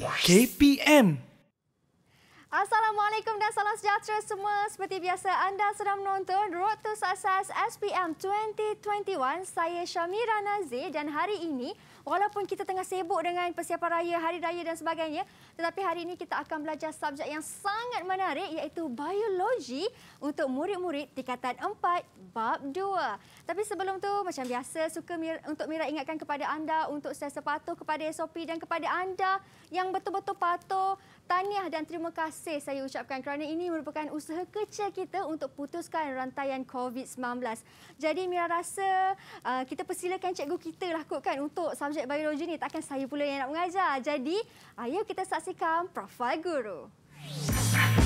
KPM. Assalamualaikum dan salam sejahtera semua. Seperti biasa, anda sedang menonton Road to Success SPM 2021. Saya Syamira Nazir dan hari ini, walaupun kita tengah sibuk dengan persiapan raya, hari raya dan sebagainya, tetapi hari ini kita akan belajar subjek yang sangat menarik iaitu biologi untuk murid-murid tingkatan 4, bab 2. Tapi sebelum tu macam biasa, suka Mira, untuk Mira ingatkan kepada anda untuk saya sesepatuh kepada SOP dan kepada anda yang betul-betul patuh Tahniah dan terima kasih saya ucapkan kerana ini merupakan usaha kecil kita untuk putuskan rantaian COVID-19. Jadi Mira rasa uh, kita persilakan cikgu kita lah kot kan untuk subjek biologi ni. Takkan saya pula yang nak mengajar. Jadi ayo kita saksikan Profil Guru. Guru.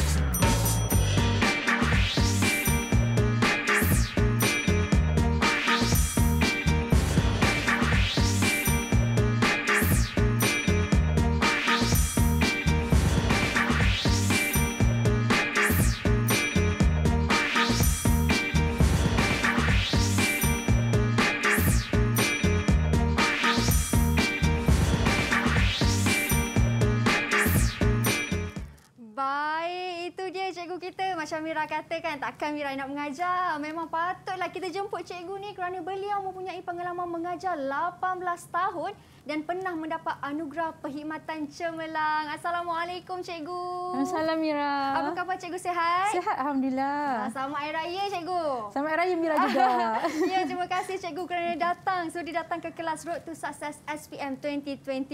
macam Mira kata kan, takkan Mira nak mengajar. Memang patutlah kita jemput cikgu ni kerana beliau mempunyai pengalaman mengajar 18 tahun dan pernah mendapat anugerah perkhidmatan cemerlang. Assalamualaikum cikgu. Assalamualaikum Mira. Apa khabar cikgu sihat? Sihat alhamdulillah. Ah, selamat hari raya cikgu. Selamat hari raya Mira juga. ya, terima kasih cikgu kerana datang. Sudi datang ke kelas Road to Success SPM 2021.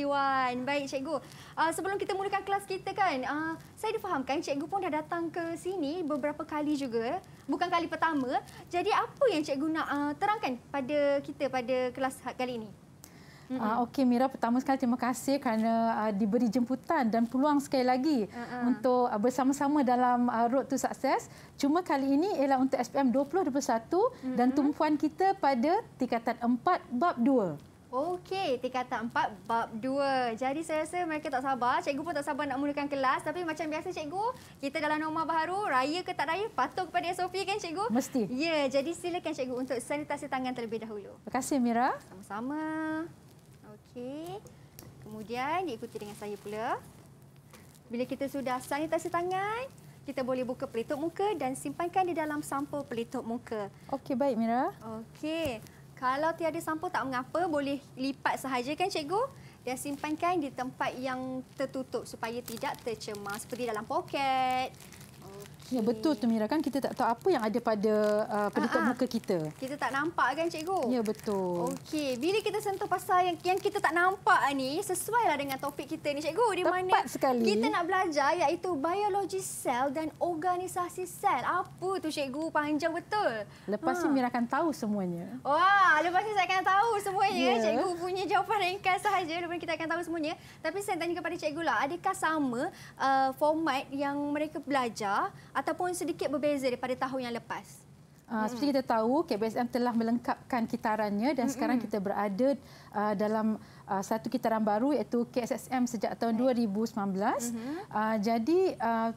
Baik cikgu. Uh, sebelum kita mulakan kelas kita kan, uh, saya difahamkan cikgu pun dah datang ke sini beberapa kali juga, bukan kali pertama. Jadi apa yang cikgu nak uh, terangkan pada kita pada kelas kali ini? Uh, Okey Mira, pertama sekali terima kasih kerana uh, diberi jemputan dan peluang sekali lagi uh-huh. untuk uh, bersama-sama dalam uh, Road to Success. Cuma kali ini ialah untuk SPM 2021 uh-huh. dan tumpuan kita pada tingkatan 4 bab 2. Okey, tingkatan empat, bab dua. Jadi saya rasa mereka tak sabar. Cikgu pun tak sabar nak mulakan kelas. Tapi macam biasa cikgu, kita dalam norma baru, raya ke tak raya, patuh kepada SOP kan cikgu? Mesti. Ya, jadi silakan cikgu untuk sanitasi tangan terlebih dahulu. Terima kasih Mira. Sama-sama. Okey. Kemudian diikuti dengan saya pula. Bila kita sudah sanitasi tangan, kita boleh buka pelitup muka dan simpankan di dalam sampul pelitup muka. Okey, baik Mira. Okey. Kalau tiada sampul tak mengapa, boleh lipat sahaja kan cikgu? Dan simpankan di tempat yang tertutup supaya tidak tercemar seperti dalam poket. Ya betul tu Mira kan kita tak tahu apa yang ada pada uh, pelita uh -huh. muka kita. Kita tak nampak kan cikgu? Ya betul. Okey, bila kita sentuh pasal yang yang kita tak nampak ni sesuai lah dengan topik kita ni cikgu di Tepat mana sekali. kita nak belajar iaitu biologi sel dan organisasi sel. Apa tu cikgu panjang betul. Lepas ni ha. Mira akan tahu semuanya. Wah, lepas ni saya akan tahu semuanya ya. cikgu punya jawapan ringkas sahaja lepas kita akan tahu semuanya. Tapi saya tanya kepada cikgu lah adakah sama uh, format yang mereka belajar ataupun sedikit berbeza daripada tahun yang lepas? Uh, mm. Seperti kita tahu, KBSM telah melengkapkan kitarannya dan mm. sekarang hmm. kita berada uh, dalam uh, satu kitaran baru iaitu KSSM sejak tahun Baik. 2019. Mm-hmm. Uh, jadi uh,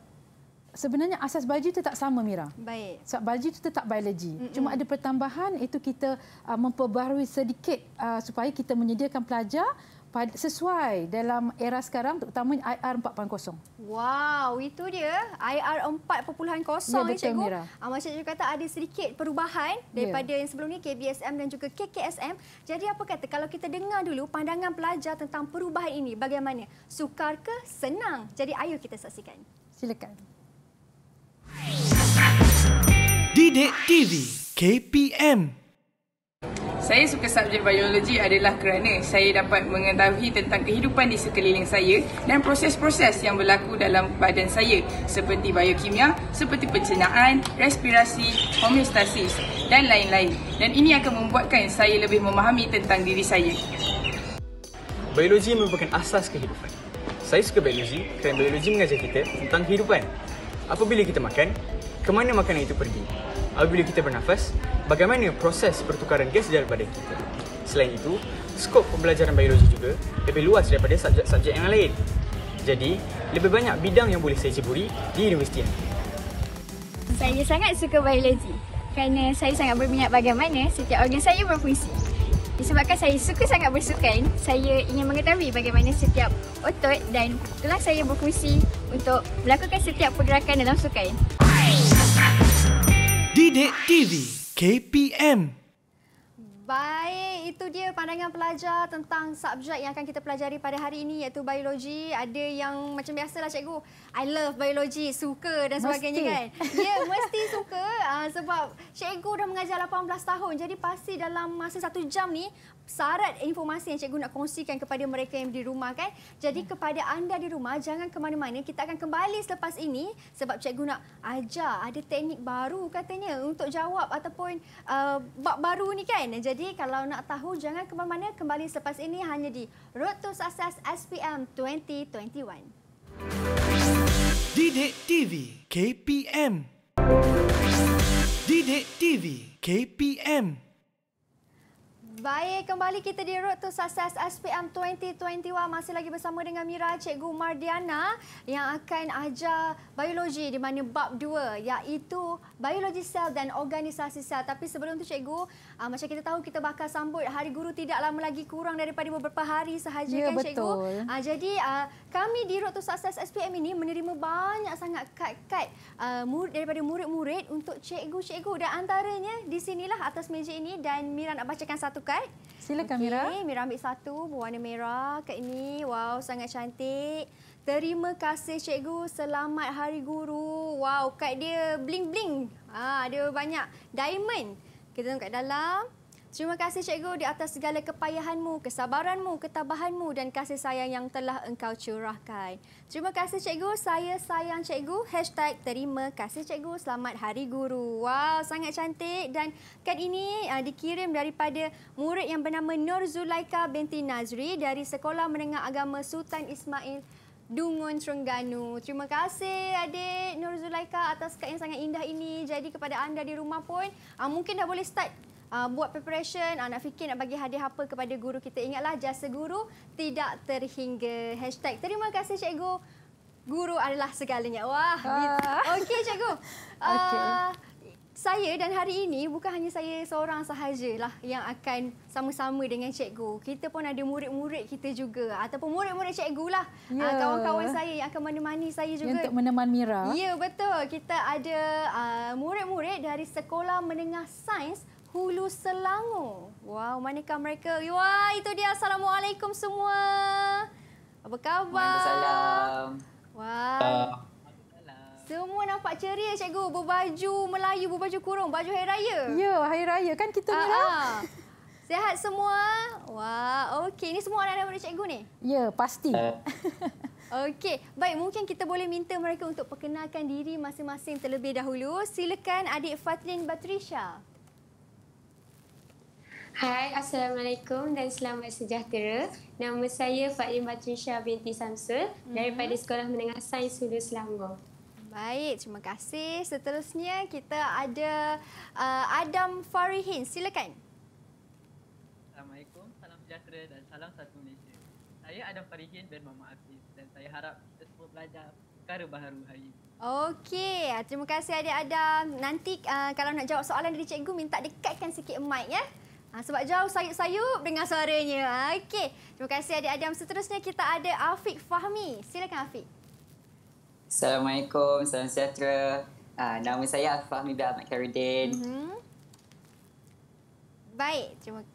Sebenarnya asas baju itu tak sama Mira. Baik. Sebab baju itu tetap biologi. Mm-mm. Cuma hmm. ada pertambahan itu kita uh, memperbaharui sedikit uh, supaya kita menyediakan pelajar sesuai dalam era sekarang terutamanya IR 4.0. Wow, itu dia. IR 4.0 ya, ni cikgu. Mira. Ah, macam cikgu kata ada sedikit perubahan ya. daripada ya. yang sebelum ni KBSM dan juga KKSM. Jadi apa kata kalau kita dengar dulu pandangan pelajar tentang perubahan ini bagaimana? Sukar ke senang? Jadi ayo kita saksikan. Silakan. Didik TV KPM saya suka subjek biologi adalah kerana saya dapat mengetahui tentang kehidupan di sekeliling saya dan proses-proses yang berlaku dalam badan saya seperti biokimia, seperti pencernaan, respirasi, homeostasis dan lain-lain. Dan ini akan membuatkan saya lebih memahami tentang diri saya. Biologi merupakan asas kehidupan. Saya suka biologi kerana biologi mengajar kita tentang kehidupan. Apabila kita makan, ke mana makanan itu pergi? Apabila kita bernafas, bagaimana proses pertukaran gas daripada kita. Selain itu, skop pembelajaran biologi juga lebih luas daripada subjek-subjek yang lain. Jadi, lebih banyak bidang yang boleh saya ceburi di universiti ini. Saya sangat suka biologi kerana saya sangat berminat bagaimana setiap organ saya berfungsi. Disebabkan saya suka sangat bersukan, saya ingin mengetahui bagaimana setiap otot dan tulang saya berfungsi untuk melakukan setiap pergerakan dalam sukan. Didik TV KPM. Baik, itu dia pandangan pelajar tentang subjek yang akan kita pelajari pada hari ini iaitu biologi. Ada yang macam biasa lah cikgu, I love biologi, suka dan sebagainya kan. Ya, mesti suka uh, sebab cikgu dah mengajar 18 tahun. Jadi pasti dalam masa satu jam ni, syarat informasi yang cikgu nak kongsikan kepada mereka yang di rumah kan. Jadi ya. kepada anda di rumah jangan ke mana-mana. Kita akan kembali selepas ini sebab cikgu nak ajar ada teknik baru katanya untuk jawab ataupun uh, bab baru ni kan. Jadi kalau nak tahu jangan ke mana-mana kembali selepas ini hanya di Road to Success SPM 2021. Didik TV KPM Didik TV KPM Baik, kembali kita di Road to Success SPM 2021. Masih lagi bersama dengan Mira Cikgu Mardiana yang akan ajar biologi di mana bab dua iaitu biologi sel dan organisasi sel. Tapi sebelum tu Cikgu, uh, macam kita tahu kita bakal sambut Hari Guru tidak lama lagi kurang daripada beberapa hari sahaja ya, kan betul. Cikgu? Uh, ah, jadi uh, kami di Road to Success SPM ini menerima banyak sangat kad-kad uh, daripada murid-murid untuk Cikgu-Cikgu dan antaranya di sinilah atas meja ini dan Mira nak bacakan satu kad Ustaz. Silakan okay. Mira. Mira ambil satu berwarna merah kat ini. Wow, sangat cantik. Terima kasih cikgu. Selamat Hari Guru. Wow, kad dia bling-bling. Ha, ada banyak diamond. Kita tengok kat dalam. Terima kasih cikgu di atas segala kepayahanmu, kesabaranmu, ketabahanmu dan kasih sayang yang telah engkau curahkan. Terima kasih cikgu, saya sayang cikgu. Hashtag terima kasih cikgu, selamat hari guru. Wow, sangat cantik dan kad ini uh, dikirim daripada murid yang bernama Nur Zulaika binti Nazri dari Sekolah Menengah Agama Sultan Ismail Dungun Terengganu. Terima kasih adik Nur Zulaika atas kain yang sangat indah ini. Jadi kepada anda di rumah pun, uh, mungkin dah boleh start uh, buat preparation, uh, nak fikir nak bagi hadiah apa kepada guru kita. Ingatlah jasa guru tidak terhingga. Hashtag terima kasih cikgu. Guru adalah segalanya. Wah, ah. okey cikgu. Uh, okey. Ah, saya dan hari ini bukan hanya saya seorang sahaja lah yang akan sama-sama dengan cikgu. Kita pun ada murid-murid kita juga ataupun murid-murid cikgulah. lah Kawan-kawan saya yang akan menemani saya juga. Yang untuk meneman Mira. Ya, betul. Kita ada uh, murid-murid dari Sekolah Menengah Sains Hulu Selangor. Wow, manakah mereka? Wah, itu dia. Assalamualaikum semua. Apa khabar? Waalaikumsalam. Wow. Ah. Semua nampak ceria, Cikgu. Berbaju Melayu, berbaju kurung, baju Hari Raya. Ya, Hari Raya kan kita ni lah. Ah, ah. Sehat semua? Wah, okey. Ini semua anak-anak dari Cikgu ni? Ya, pasti. Okey, baik mungkin kita boleh minta mereka untuk perkenalkan diri masing-masing terlebih dahulu. Silakan adik Fatlin Batrisha. Hai, Assalamualaikum dan selamat sejahtera. Nama saya Fatim Batrisha binti Samsul mhm. daripada Sekolah Menengah Sains Hulu Selangor. Baik, terima kasih. Seterusnya kita ada uh, Adam Farihin. Silakan. Assalamualaikum, salam sejahtera dan salam satu Malaysia. Saya Adam Farihin bin Mama Afif dan saya harap kita semua belajar perkara baharu hari ini. Okey, ah, terima kasih adik Adam. Nanti uh, kalau nak jawab soalan dari cikgu, minta dekatkan sikit mic ya. Ha, sebab jauh sayup-sayup dengan suaranya. Okey. Terima kasih adik-adik. Seterusnya kita ada Afiq Fahmi. Silakan Afiq. Assalamualaikum. Salam sejahtera. Ha, nama saya Afiq Fahmi bin Ahmad Karudin. Mm-hmm. Baik. Terima kasih.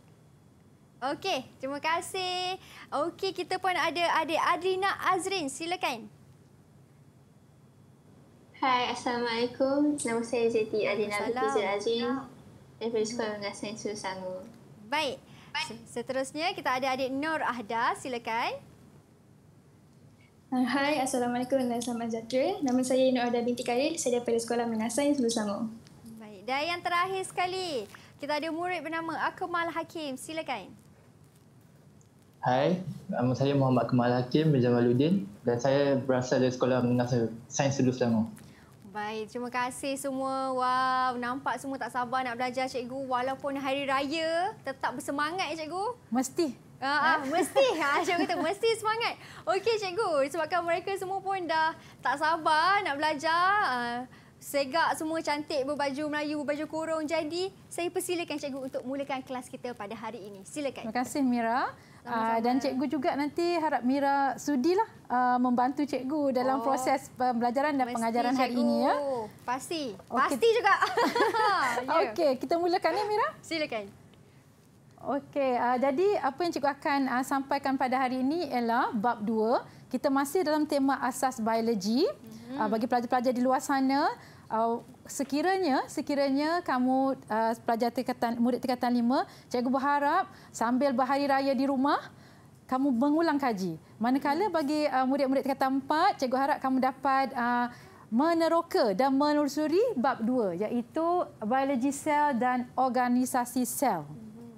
Okey, terima kasih. Okey, kita pun ada adik Adrina Azrin. Silakan. Hai, Assalamualaikum. Nama saya Zeti Adrina Azrin. Saya sekolah dengan sensu sangu. Baik. Seterusnya kita ada adik Nur Ahda. Silakan. Ah, hai, Assalamualaikum dan selamat sejahtera. Nama saya Nur Ahda binti Karil. Saya dari Sekolah Menengah Sains Sulu Baik, dan yang terakhir sekali, kita ada murid bernama Akmal Hakim. Silakan. Hai, nama saya Muhammad Akmal Hakim, Benjamin Aludin dan saya berasal dari Sekolah Menengah Sains Sulu Selangor. Baik, terima kasih semua. Wow, nampak semua tak sabar nak belajar cikgu walaupun hari raya tetap bersemangat ya cikgu. Mesti. Ah, ah eh? mesti. Ah, cikgu kata mesti semangat. Okey cikgu, sebabkan mereka semua pun dah tak sabar nak belajar, ah, segak semua cantik berbaju Melayu, berbaju kurung. Jadi, saya persilakan cikgu untuk mulakan kelas kita pada hari ini. Silakan. Terima kasih Mira. Ah, Sama -sama. Dan cikgu juga nanti harap Mira Sudi lah ah, membantu cikgu dalam oh. proses pembelajaran dan Mesti pengajaran cikgu. hari ini. ya. Pasti. Okay. Pasti juga. yeah. Okey, kita mulakan ya Mira. Silakan. Okey, uh, jadi apa yang cikgu akan uh, sampaikan pada hari ini ialah bab dua. Kita masih dalam tema asas biologi. Mm -hmm. uh, bagi pelajar-pelajar di luar sana, uh, sekiranya sekiranya kamu uh, pelajar tingkatan murid tingkatan 5 cikgu berharap sambil berhari raya di rumah kamu mengulang kaji manakala hmm. bagi uh, murid-murid tingkatan 4 cikgu harap kamu dapat uh, meneroka dan menelusuri bab 2 iaitu biologi sel dan organisasi sel hmm.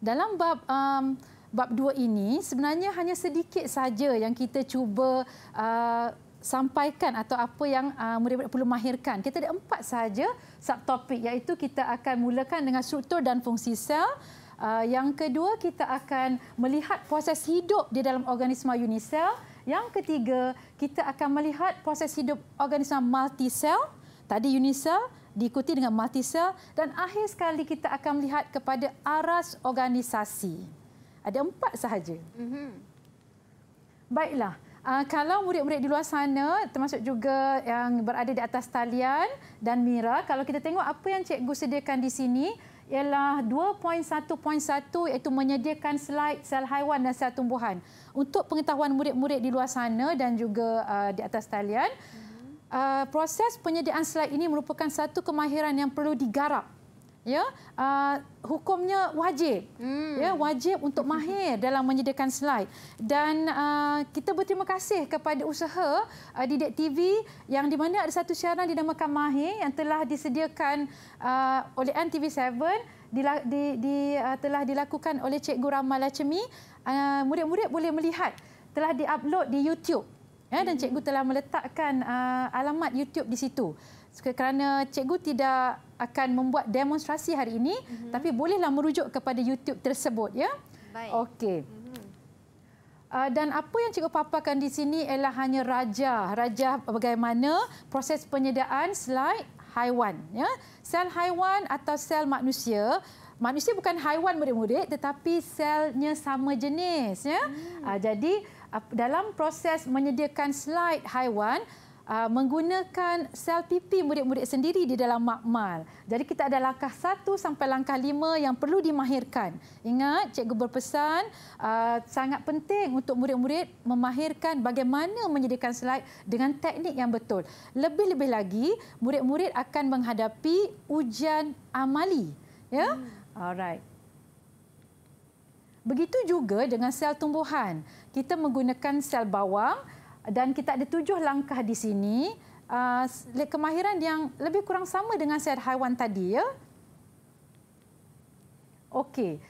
dalam bab um, bab 2 ini sebenarnya hanya sedikit saja yang kita cuba uh, sampaikan atau apa yang uh, murid-murid perlu mahirkan. Kita ada empat sahaja subtopik iaitu kita akan mulakan dengan struktur dan fungsi sel. Uh, yang kedua kita akan melihat proses hidup di dalam organisma unisel. Yang ketiga kita akan melihat proses hidup organisma multisel. Tadi unisel diikuti dengan multisel dan akhir sekali kita akan melihat kepada aras organisasi. Ada empat sahaja. Mm-hmm. Baiklah. Baiklah. Uh, kalau murid-murid di luar sana termasuk juga yang berada di atas talian dan Mira, kalau kita tengok apa yang cikgu sediakan di sini ialah 2.1.1 iaitu menyediakan slide sel haiwan dan sel tumbuhan. Untuk pengetahuan murid-murid di luar sana dan juga uh, di atas talian, uh, proses penyediaan slide ini merupakan satu kemahiran yang perlu digarap ya uh, hukumnya wajib hmm. ya wajib untuk mahir dalam menyediakan slide dan uh, kita berterima kasih kepada usaha uh, Didik TV yang di mana ada satu siaran dinamakan Mahir yang telah disediakan uh, oleh NTV7 di, di, di uh, telah dilakukan oleh cikgu Ramal Lachemi uh, murid-murid boleh melihat telah diupload di YouTube ya hmm. dan cikgu telah meletakkan uh, alamat YouTube di situ kerana cikgu tidak akan membuat demonstrasi hari ini mm-hmm. tapi bolehlah merujuk kepada YouTube tersebut ya. Baik. Okey. Mhm. Ah, dan apa yang cikgu paparkan di sini ialah hanya raja, raja bagaimana proses penyediaan slide haiwan ya. Sel haiwan atau sel manusia Manusia bukan haiwan murid-murid tetapi selnya sama jenis ya. Hmm. Ah, jadi dalam proses menyediakan slide haiwan uh, menggunakan sel pipi murid-murid sendiri di dalam makmal. Jadi kita ada langkah satu sampai langkah lima yang perlu dimahirkan. Ingat, cikgu berpesan uh, sangat penting untuk murid-murid memahirkan bagaimana menyediakan slide dengan teknik yang betul. Lebih-lebih lagi, murid-murid akan menghadapi ujian amali. Ya, hmm. alright. Begitu juga dengan sel tumbuhan. Kita menggunakan sel bawang dan kita ada tujuh langkah di sini uh, kemahiran yang lebih kurang sama dengan sihat haiwan tadi ya okey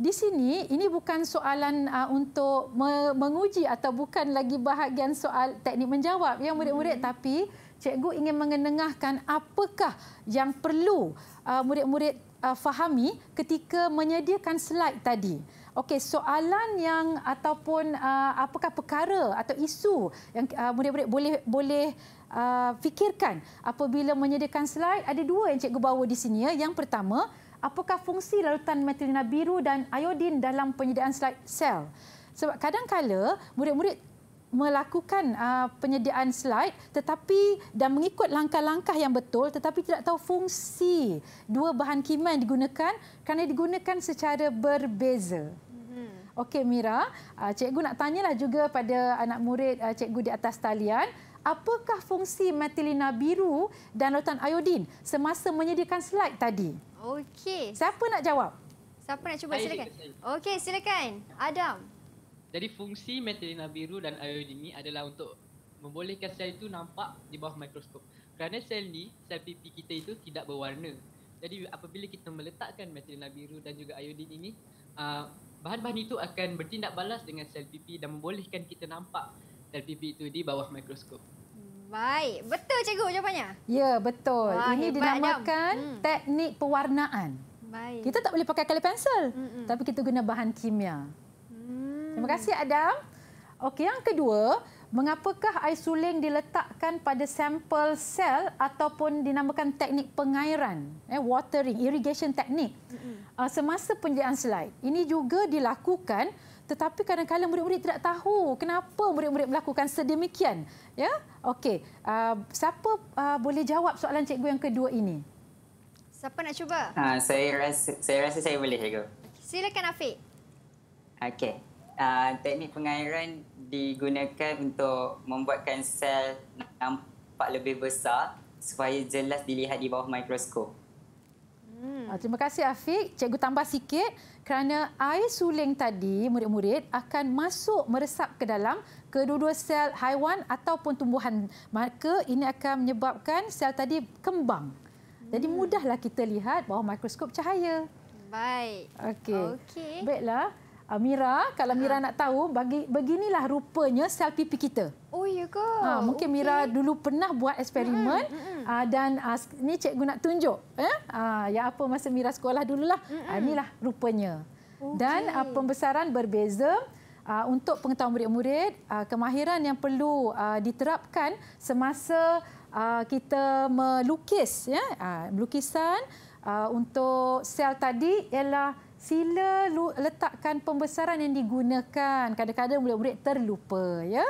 di sini ini bukan soalan uh, untuk me- menguji atau bukan lagi bahagian soal teknik menjawab yang murid-murid hmm. tapi cikgu ingin mengenengahkan apakah yang perlu uh, murid-murid uh, fahami ketika menyediakan slide tadi Okey, soalan yang ataupun uh, apakah perkara atau isu yang uh, murid-murid boleh boleh uh, fikirkan apabila menyediakan slide? Ada dua yang cikgu bawa di sini ya. Yang pertama, apakah fungsi larutan metilina biru dan iodin dalam penyediaan slide sel? Sebab kadangkala murid-murid melakukan uh, penyediaan slide tetapi dan mengikut langkah-langkah yang betul tetapi tidak tahu fungsi dua bahan kimia yang digunakan kerana digunakan secara berbeza. Okey Mira, ah, cikgu nak tanyalah juga pada anak murid ah, cikgu di atas talian. Apakah fungsi metilina biru dan rotan iodin semasa menyediakan slide tadi? Okey. Siapa nak jawab? Siapa nak cuba? Silakan. Okey, silakan. Adam. Jadi fungsi metilina biru dan iodin ini adalah untuk membolehkan sel itu nampak di bawah mikroskop. Kerana sel ni, sel pipi kita itu tidak berwarna. Jadi apabila kita meletakkan metilina biru dan juga iodin ini, ah, bahan-bahan itu akan bertindak balas dengan sel pipi dan membolehkan kita nampak sel pipi itu di bawah mikroskop. Baik, betul cikgu jawapannya? Ya, betul. Wah, Ini dinamakan hmm. teknik pewarnaan. Baik. Kita tak boleh pakai color pencil, hmm, hmm. tapi kita guna bahan kimia. Hmm. Terima kasih Adam. Okey, yang kedua, Mengapakah air suling diletakkan pada sampel sel ataupun dinamakan teknik pengairan, eh, watering, irrigation teknik mm-hmm. Ah, semasa penjayaan slide? Ini juga dilakukan tetapi kadang-kadang murid-murid tidak tahu kenapa murid-murid melakukan sedemikian. Ya, okay. uh, ah, Siapa uh, boleh jawab soalan cikgu yang kedua ini? Siapa nak cuba? Uh, saya, rasa, saya rasa saya boleh, cikgu. Silakan, Afiq. Okey. Ah, teknik pengairan digunakan untuk membuatkan sel nampak lebih besar supaya jelas dilihat di bawah mikroskop. Hmm. Ah, terima kasih Afiq. Cikgu tambah sikit kerana air suling tadi murid-murid akan masuk meresap ke dalam kedua-dua sel haiwan ataupun tumbuhan. Maka ini akan menyebabkan sel tadi kembang. Hmm. Jadi mudahlah kita lihat bawah mikroskop cahaya. Baik. Okey. Okay. Baiklah. Amira, kalau Mira ha. nak tahu, bagi beginilah rupanya sel pipi kita. Oh, iya ke? Ha, mungkin okay. Mira dulu pernah buat eksperimen mm-hmm. uh, dan uh, ni cikgu nak tunjuk. Eh? Uh, ya apa masa Mira sekolah dululah, mm-hmm. uh, inilah rupanya. Okay. Dan uh, pembesaran berbeza uh, untuk pengetahuan murid-murid, uh, kemahiran yang perlu uh, diterapkan semasa uh, kita melukis. Ya? Uh, lukisan uh, untuk sel tadi ialah sila letakkan pembesaran yang digunakan. Kadang-kadang murid-murid terlupa, ya.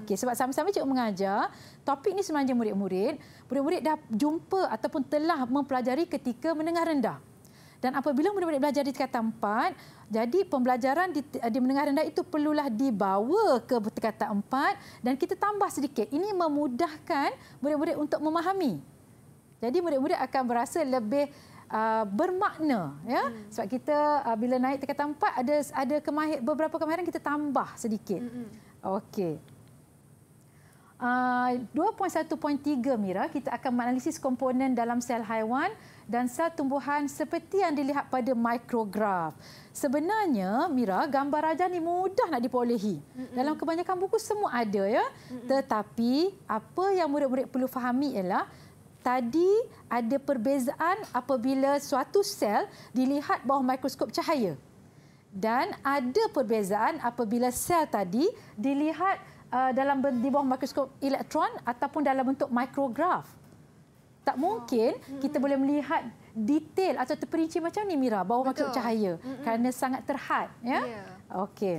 Okey, sebab sama-sama cikgu mengajar, topik ini sebenarnya murid-murid, murid-murid dah jumpa ataupun telah mempelajari ketika menengah rendah. Dan apabila murid-murid belajar di tingkatan empat, jadi pembelajaran di, di menengah rendah itu perlulah dibawa ke tingkatan empat dan kita tambah sedikit. Ini memudahkan murid-murid untuk memahami. Jadi murid-murid akan berasa lebih uh, bermakna ya hmm. sebab kita uh, bila naik tingkat empat ada ada kemahir, beberapa kemahiran kita tambah sedikit hmm. okey uh, 2.1.3 Mira kita akan menganalisis komponen dalam sel haiwan dan sel tumbuhan seperti yang dilihat pada mikrograf. Sebenarnya Mira gambar raja ni mudah nak diperolehi. Mm-mm. Dalam kebanyakan buku semua ada ya. Mm-mm. Tetapi apa yang murid-murid perlu fahami ialah tadi ada perbezaan apabila suatu sel dilihat bawah mikroskop cahaya dan ada perbezaan apabila sel tadi dilihat uh, dalam di bawah mikroskop elektron ataupun dalam bentuk mikrograf. Tak mungkin oh. kita boleh melihat detail atau terperinci macam ni Mira bawah Betul. mikroskop cahaya Mm-mm. kerana sangat terhad ya. Yeah. Okey.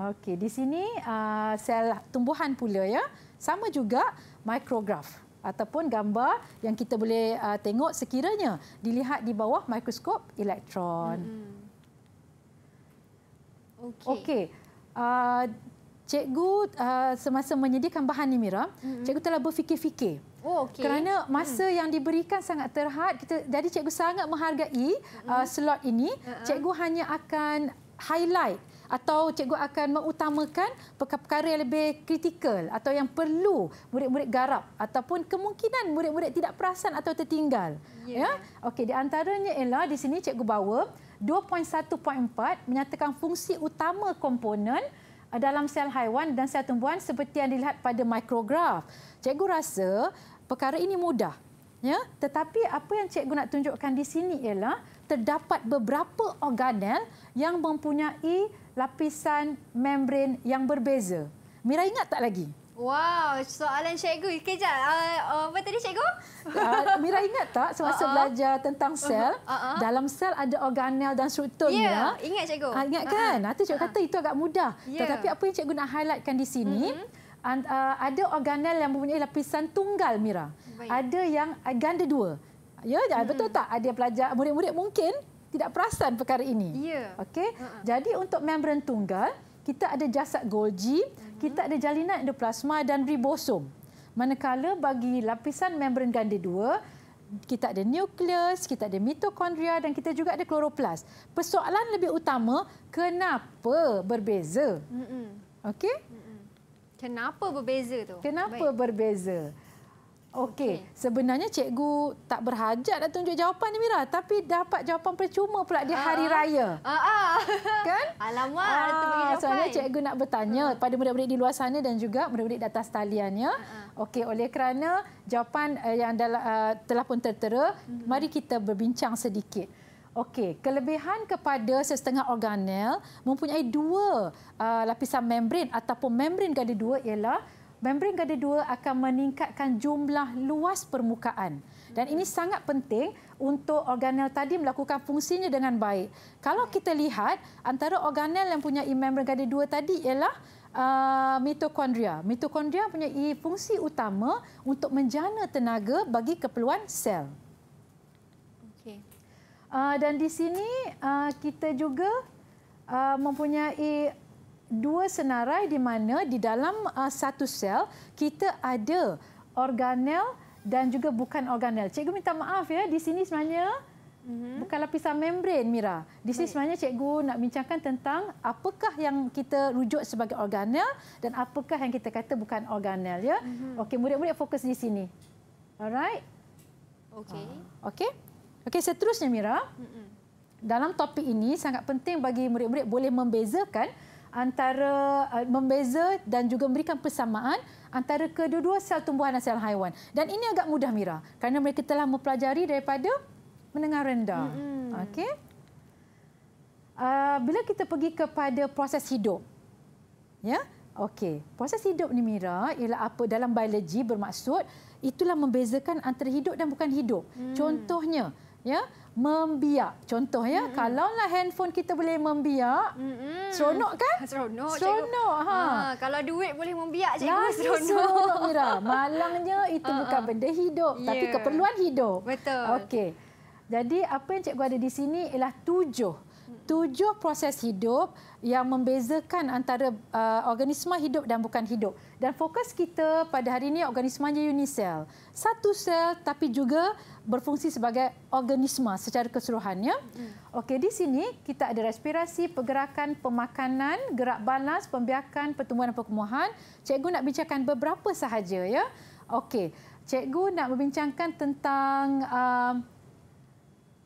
Okey, di sini uh, sel tumbuhan pula ya. Sama juga micrograph ataupun gambar yang kita boleh uh, tengok sekiranya dilihat di bawah mikroskop elektron. Hmm. Okey. Okey. Uh, cikgu uh, semasa menyediakan bahan ini, Mira, hmm. cikgu telah berfikir-fikir. Oh, okay. Kerana masa hmm. yang diberikan sangat terhad, kita, jadi cikgu sangat menghargai hmm. uh, slot ini. Uh -huh. Cikgu hanya akan highlight atau cikgu akan mengutamakan perkara-perkara yang lebih kritikal atau yang perlu murid-murid garap ataupun kemungkinan murid-murid tidak perasan atau tertinggal. Yeah. Ya. Okey, di antaranya ialah di sini cikgu bawa 2.1.4 menyatakan fungsi utama komponen eh, dalam sel haiwan dan sel tumbuhan seperti yang dilihat pada mikrograf. Cikgu rasa perkara ini mudah. Ya, tetapi apa yang cikgu nak tunjukkan di sini ialah terdapat beberapa organel yang mempunyai lapisan membran yang berbeza? Mira ingat tak lagi? Wow, soalan cikgu. Kejap, uh, ah, ah, apa tadi cikgu? Uh, Mira ingat tak semasa uh -uh. belajar tentang uh-huh. sel? Uh -uh. Dalam sel ada organel dan strukturnya. Ya, yeah, ingat cikgu. Uh, ingat kan? Uh -huh. Cikgu kata uh-huh. itu agak mudah. Yeah. Tetapi apa yang cikgu nak highlightkan di sini, uh -huh. uh, ada organel yang mempunyai lapisan tunggal, Mira. Baik. Ada yang ganda dua. Ya, mm-hmm. betul tak? Ada pelajar, murid-murid mungkin tidak perasan perkara ini. Ya. Okey. Uh-huh. Jadi untuk membran tunggal, kita ada jasad Golgi, uh-huh. kita ada jalinan endoplasma dan ribosom. Manakala bagi lapisan membran ganda dua, kita ada nukleus, kita ada mitokondria dan kita juga ada kloroplas. Persoalan lebih utama, kenapa berbeza? Uh-huh. Okey. Uh-huh. Kenapa berbeza tu? Kenapa Baik. berbeza? Okey, okay. sebenarnya cikgu tak berhajat nak tunjuk jawapan ni Mira, tapi dapat jawapan percuma pula di ah, hari raya. Ha ah. ah. Kan? Alamak, ah, sebenarnya cikgu nak bertanya uh. pada murid-murid di luar sana dan juga murid-murid di atas talian ya. Uh ah, -huh. Okey, oleh kerana jawapan eh, yang dalam, uh, eh, telah pun tertera, uh hmm. -huh. mari kita berbincang sedikit. Okey, kelebihan kepada sesetengah organel mempunyai dua uh, lapisan membran ataupun membran gada dua ialah membran gada dua akan meningkatkan jumlah luas permukaan dan ini sangat penting untuk organel tadi melakukan fungsinya dengan baik. Kalau kita lihat antara organel yang punya membran gada dua tadi ialah Uh, mitokondria. Mitokondria punya fungsi utama untuk menjana tenaga bagi keperluan sel. Okay. Uh, dan di sini uh, kita juga uh, mempunyai dua senarai di mana di dalam uh, satu sel kita ada organel dan juga bukan organel. Cikgu minta maaf ya, di sini sebenarnya mhm. bukan lapisan membran Mira. Di sini sebenarnya cikgu nak bincangkan tentang apakah yang kita rujuk sebagai organel dan apakah yang kita kata bukan organel ya. mm Okey, murid-murid fokus di sini. Alright. Okey. Uh, Okey. Okey, seterusnya Mira. Mhm. Dalam topik ini sangat penting bagi murid-murid boleh membezakan antara uh, membeza dan juga memberikan persamaan antara kedua-dua sel tumbuhan dan sel haiwan. Dan ini agak mudah Mira kerana mereka telah mempelajari daripada menengah rendah. Hmm. Okey. Uh, bila kita pergi kepada proses hidup. Ya. Yeah? Okey. Proses hidup ni Mira ialah apa dalam biologi bermaksud itulah membezakan antara hidup dan bukan hidup. Hmm. Contohnya, ya membiak. Contoh ya, mm-hmm. kalaulah handphone kita boleh membiak, mm-hmm. seronok kan? Seronok. Seronok. Ha. ha. Kalau duit boleh membiak, cikgu Lagi seronok. seronok Mira. Malangnya itu uh-huh. bukan ah. benda hidup, yeah. tapi ya. keperluan hidup. Betul. Okey. Jadi apa yang cikgu ada di sini ialah tujuh tujuh proses hidup yang membezakan antara uh, organisma hidup dan bukan hidup. Dan fokus kita pada hari ini organismanya unisel. Satu sel tapi juga berfungsi sebagai organisma secara keseluruhannya. Mm-hmm. Okey, di sini kita ada respirasi, pergerakan, pemakanan, gerak balas, pembiakan, pertumbuhan dan perkemuhan. Cikgu nak bincangkan beberapa sahaja ya. Okey. Cikgu nak membincangkan tentang uh,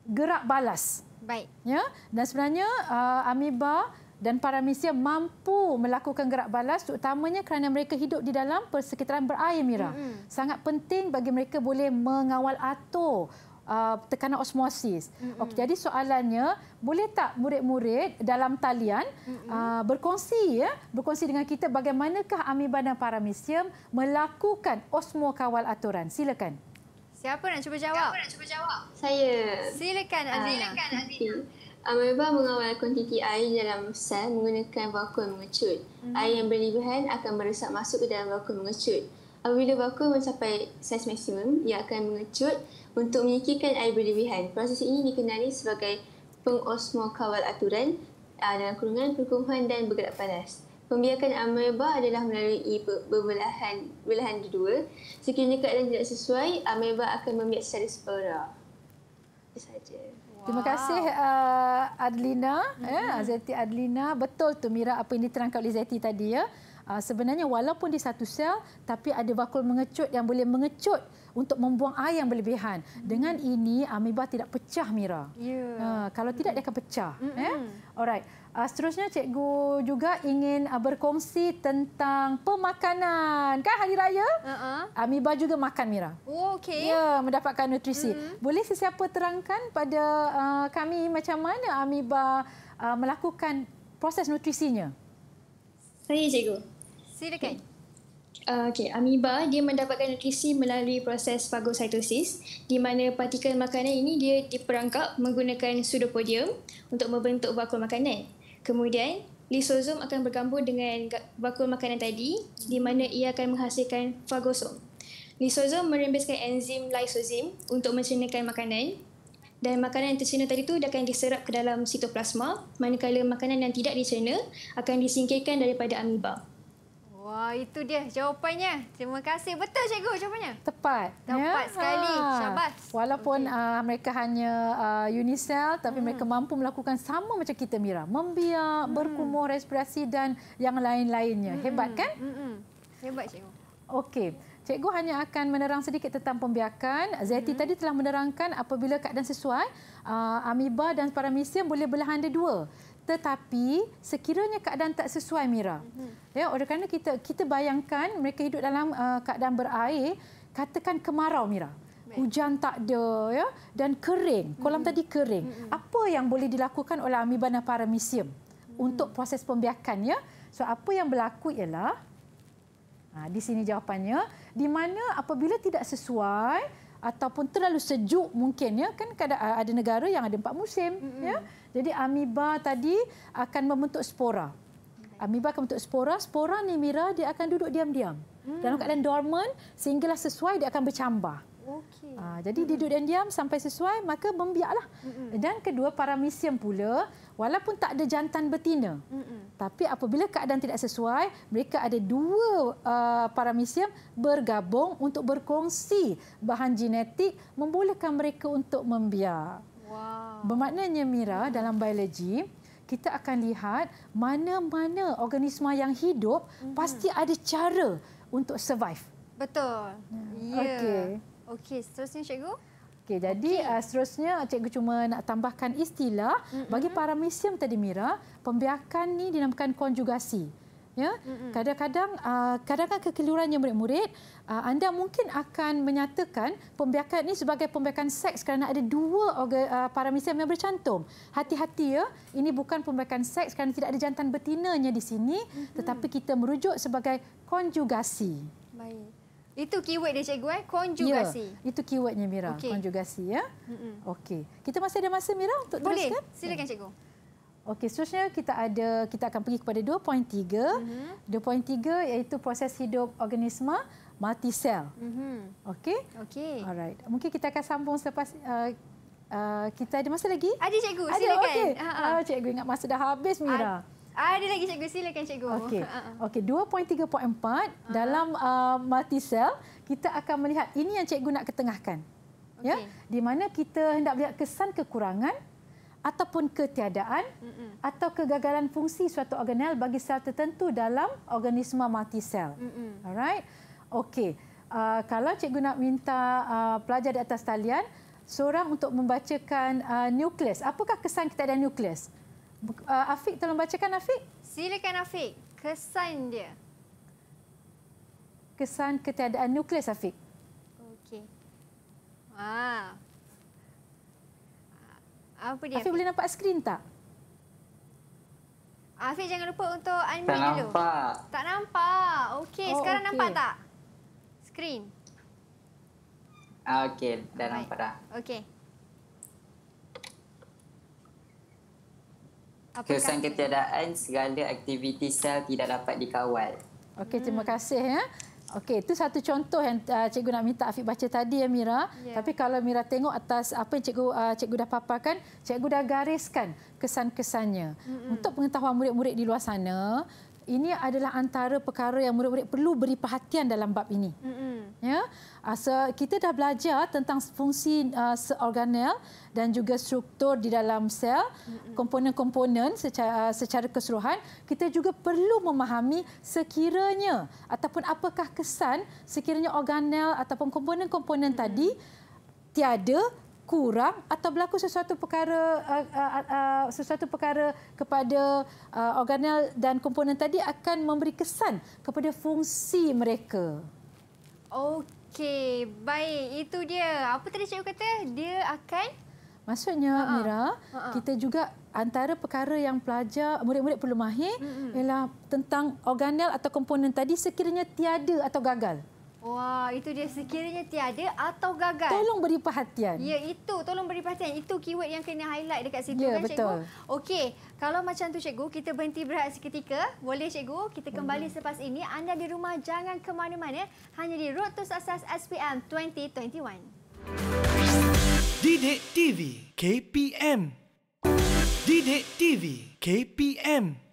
gerak balas. Baik. Ya, dan sebenarnya uh, amiba dan paramecia mampu melakukan gerak balas terutamanya kerana mereka hidup di dalam persekitaran berair Mira. Mm-hmm. Sangat penting bagi mereka boleh mengawal atur Uh, tekanan osmosis. Mm-hmm. Okey, jadi soalannya, boleh tak murid-murid dalam talian mm-hmm. uh, berkongsi ya, berkongsi dengan kita bagaimanakah amiba dan paramecium melakukan osmo kawal aturan? Silakan. Siapa nak cuba jawab? Siapa nak cuba jawab? Saya. Silakan ah, Azina. Uh, Silakan Azina. Amoeba mengawal kuantiti air dalam sel menggunakan vakum mengecut. Mm-hmm. Air yang berlebihan akan meresap masuk ke dalam vakum mengecut. Apabila vakum mencapai saiz maksimum, ia akan mengecut untuk menyikirkan air berlebihan. Proses ini dikenali sebagai pengosmo kawal aturan ah, dalam kurungan perkumpulan dan bergerak panas. Pembiakan ameba adalah melalui pembelahan belahan kedua. Sekiranya keadaan tidak sesuai, ameba akan membiak secara spora. Itu saja. Terima kasih uh, Adlina, ya, eh, mm-hmm. Zeti Adlina. Betul tu Mira apa yang diterangkan oleh Zeti tadi ya. Uh, sebenarnya walaupun di satu sel tapi ada vakul mengecut yang boleh mengecut untuk membuang air yang berlebihan. Mm. Dengan ini amiba tidak pecah Mira. Yeah. Ha, uh, kalau tidak dia akan pecah. Mm -mm. Yeah? Alright. Uh, seterusnya cikgu juga ingin uh, berkongsi tentang pemakanan. Kan hari raya? Uh -uh. Amiba juga makan Mira. Oh okey. Ya, yeah, mendapatkan nutrisi. Mm. Boleh sesiapa terangkan pada uh, kami macam mana amiba uh, melakukan proses nutrisinya? Saya cikgu. Silakan. Okay. Uh, ah, okay, amoeba dia mendapatkan nutrisi melalui proses fagositosis, di mana partikel makanan ini dia diperangkap menggunakan pseudopodium untuk membentuk bakul makanan. Kemudian, lisosom akan bergabung dengan bakul makanan tadi di mana ia akan menghasilkan fagosom. Lisosom merembeskan enzim lysozim untuk mencernakan makanan dan makanan yang tercerna tadi itu akan diserap ke dalam sitoplasma manakala makanan yang tidak dicerna akan disingkirkan daripada amiba. Wah, itu dia jawapannya. Terima kasih. Betul, Cikgu, jawapannya? Tepat. Tepat ya? sekali. Syabas. Walaupun okay. uh, ah, mereka hanya uh, ah, unicell, tapi hmm. mereka mampu melakukan sama macam kita, Mira. Membiak, hmm. berkumur, respirasi dan yang lain-lainnya. Hmm. Hebat, hmm, kan? Hmm, hmm. Hebat, Cikgu. Okey. Cikgu hanya akan menerang sedikit tentang pembiakan. Zeti mm -hmm. tadi telah menerangkan apabila keadaan sesuai, uh, ah, amiba dan paramecium boleh berlahan dua tetapi sekiranya keadaan tak sesuai Mira mm-hmm. ya oleh kerana kita kita bayangkan mereka hidup dalam uh, keadaan berair katakan kemarau Mira hujan tak ada ya dan kering kolam mm-hmm. tadi kering mm-hmm. apa yang boleh dilakukan oleh amibana paramecium mm-hmm. untuk proses pembiakan ya so apa yang berlaku ialah ha, di sini jawapannya di mana apabila tidak sesuai ataupun terlalu sejuk mungkin ya kan uh, ada negara yang ada empat musim mm-hmm. ya jadi amiba tadi akan membentuk spora. Amiba akan membentuk spora. Spora ni Mira dia akan duduk diam-diam. Hmm. Dalam keadaan dormant sehinggalah sesuai dia akan bercambah. Okay. Ha, ah, jadi duduk diam-diam sampai sesuai maka membiaklah. Dan kedua paramecium pula walaupun tak ada jantan betina. Tapi apabila keadaan tidak sesuai, mereka ada dua uh, ah, paramecium bergabung untuk berkongsi bahan genetik membolehkan mereka untuk membiak. Bermaknanya Mira dalam biologi kita akan lihat mana-mana organisma yang hidup mm-hmm. pasti ada cara untuk survive. Betul. Ya. Yeah. Okey. Okey, seterusnya cikgu. Okey, jadi okay. Uh, seterusnya cikgu cuma nak tambahkan istilah mm-hmm. bagi mhm. paramecium tadi Mira, pembiakan ni dinamakan konjugasi ya kadang-kadang ah, kadang-kadang kekeliruannya murid-murid ah, anda mungkin akan menyatakan pembiakan ini sebagai pembiakan seks kerana ada dua ah, paramesium yang bercantum hati-hati ya ini bukan pembiakan seks kerana tidak ada jantan betinanya di sini tetapi kita merujuk sebagai konjugasi baik itu keyword dia cikgu eh konjugasi. Ya, itu keywordnya Mira okay. konjugasi ya. Okey. Kita masih ada masa Mira untuk Boleh. teruskan? Boleh. Silakan cikgu. Okey, seterusnya kita ada kita akan pergi kepada 2.3. Mm-hmm. 2.3 iaitu proses hidup organisma mati sel. Mm-hmm. Okey? Okey. Alright. Mungkin kita akan sambung selepas uh, Uh, kita ada masa lagi? Ada cikgu, ada, silakan. Okay. Uh, ha, ha. ah, cikgu ingat masa dah habis Mira. Uh, ada lagi cikgu, silakan cikgu. Okey. Ha, Okey, 2.3.4 uh-huh. dalam uh, multi cell kita akan melihat ini yang cikgu nak ketengahkan. Okay. Ya. Di mana kita hendak melihat kesan kekurangan ataupun ketiadaan Mm-mm. atau kegagalan fungsi suatu organel bagi sel tertentu dalam organisma mati sel. Mm-mm. Alright. Okey. Uh, kalau cikgu nak minta uh, pelajar di atas talian seorang untuk membacakan uh, nukleus. Apakah kesan kita ada nukleus? Uh, Afiq tolong bacakan Afiq. Silakan Afiq. Kesan dia. Kesan ketiadaan nukleus Afiq. Okey. Ah. Apa dia? Afiq boleh nampak skrin tak? Afiq jangan lupa untuk unmute dulu. Tak nampak. Tak nampak. Okey, oh, sekarang okay. nampak tak? Skrin. Ah, okey, dah Baik. nampak dah. Okey. Kesan ketiadaan segala aktiviti sel tidak dapat dikawal. Okey, terima kasih. Ya. Okey, itu satu contoh yang uh, cikgu nak minta Afiq baca tadi ya Mira. Yeah. Tapi kalau Mira tengok atas apa yang cikgu uh, cikgu dah paparkan, cikgu dah gariskan kesan-kesannya. Mm -hmm. Untuk pengetahuan murid-murid di luar sana, ini adalah antara perkara yang murid-murid perlu beri perhatian dalam bab ini. Mm-hmm. Ya, asa ah, so, kita dah belajar tentang fungsi uh, ah, organel dan juga struktur di dalam sel, mm-hmm. komponen-komponen secara, uh, secara keseluruhan. Kita juga perlu memahami sekiranya ataupun apakah kesan sekiranya organel ataupun komponen-komponen mm-hmm. tadi tiada kurang atau berlaku sesuatu perkara uh, uh, uh, uh, sesuatu perkara kepada uh, organel dan komponen tadi akan memberi kesan kepada fungsi mereka. Okey, baik. Itu dia. Apa tadi cikgu kata? Dia akan Maksudnya uh-huh. Mira, uh-huh. kita juga antara perkara yang pelajar murid-murid perlu mahir uh-huh. ialah tentang organel atau komponen tadi sekiranya tiada atau gagal. Wah, itu dia sekiranya tiada atau gagal. Tolong beri perhatian. Ya, itu. Tolong beri perhatian. Itu keyword yang kena highlight dekat situ ya, kan, betul. Cikgu? Okey, kalau macam tu Cikgu, kita berhenti berehat seketika. Boleh, Cikgu? Kita kembali Boleh. selepas ini. Anda di rumah, jangan ke mana-mana. Hanya di Road to Success SPM 2021. Didik TV KPM Didik TV KPM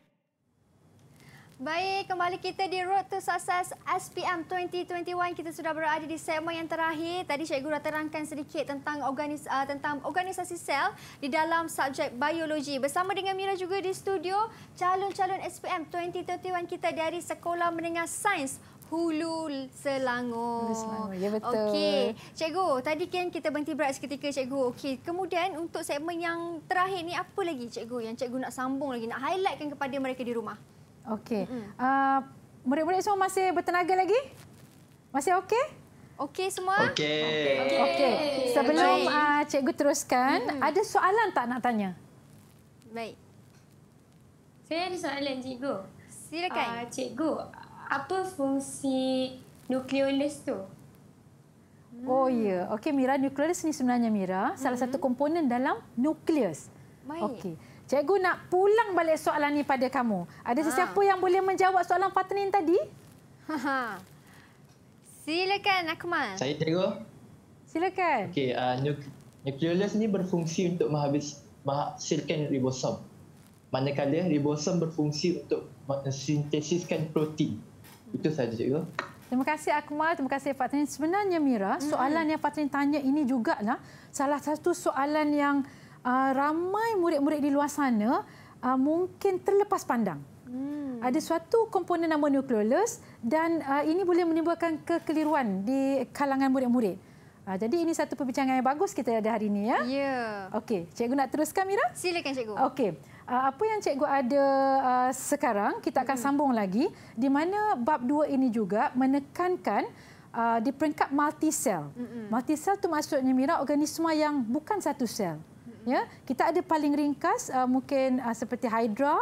Baik, kembali kita di Road to Success SPM 2021. Kita sudah berada di segmen yang terakhir. Tadi Cikgu dah terangkan sedikit tentang organis, uh, tentang organisasi sel di dalam subjek biologi. Bersama dengan Mira juga di studio, calon-calon SPM 2021 kita dari Sekolah Menengah Sains Hulu Selangor. Hulu Selangor, ya betul. Okey, Cikgu, tadi kan kita berhenti berat seketika, Cikgu. Okey, kemudian untuk segmen yang terakhir ni, apa lagi Cikgu yang Cikgu nak sambung lagi, nak highlightkan kepada mereka di rumah? Okey. murid mm -hmm. uh, semua masih bertenaga lagi? Masih okey? Okey semua? Okey. Okay. Okay. Sebelum uh, cikgu teruskan, mm -hmm. ada soalan tak nak tanya? Baik. Saya ada soalan cikgu. Silakan. Uh, cikgu, apa fungsi nukleolus tu? Oh ya. Okey Mira, Nukleus ni sebenarnya Mira, mm -hmm. salah satu komponen dalam nukleus. Okey. Cikgu nak pulang balik soalan ni pada kamu. Ada ha. sesiapa yang boleh menjawab soalan Fatnin tadi? Silakan, Akmal. Saya cikgu. Silakan. Okey, uh, nuk nukleolus ni berfungsi untuk menghabis menghasilkan ribosom. Manakala ribosom berfungsi untuk mensintesiskan protein. Itu saja cikgu. Terima kasih Akmal, terima kasih Fatnin. Sebenarnya Mira, hmm. soalan hmm. yang Fatnin tanya ini jugalah salah satu soalan yang uh, ramai murid-murid di luar sana uh, mungkin terlepas pandang. Hmm. Ada suatu komponen nama nukleolus dan uh, ini boleh menimbulkan kekeliruan di kalangan murid-murid. Uh, jadi ini satu perbincangan yang bagus kita ada hari ini. Ya. Yeah. Okey, cikgu nak teruskan Mira? Silakan cikgu. Okey. Uh, apa yang cikgu ada uh, sekarang, kita akan hmm. sambung lagi. Di mana bab dua ini juga menekankan uh, di peringkat multi-cell. Hmm. Multi-cell itu maksudnya Mira, organisma yang bukan satu sel ya kita ada paling ringkas uh, mungkin uh, seperti hydra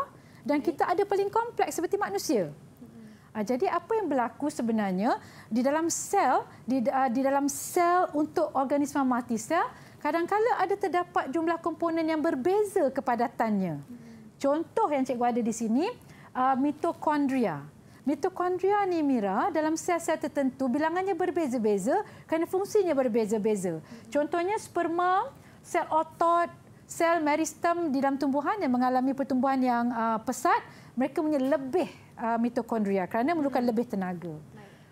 dan okay. kita ada paling kompleks seperti manusia mm-hmm. uh, jadi apa yang berlaku sebenarnya di dalam sel di, uh, di dalam sel untuk organisma mati sel kadang-kadang ada terdapat jumlah komponen yang berbeza kepadatannya hmm. contoh yang cikgu ada di sini uh, mitokondria Mitokondria ni Mira dalam sel-sel tertentu bilangannya berbeza-beza kerana fungsinya berbeza-beza. Mm-hmm. Contohnya sperma sel otot, sel meristem di dalam tumbuhan yang mengalami pertumbuhan yang uh, pesat, mereka punya lebih uh, mitokondria kerana memerlukan hmm. lebih tenaga.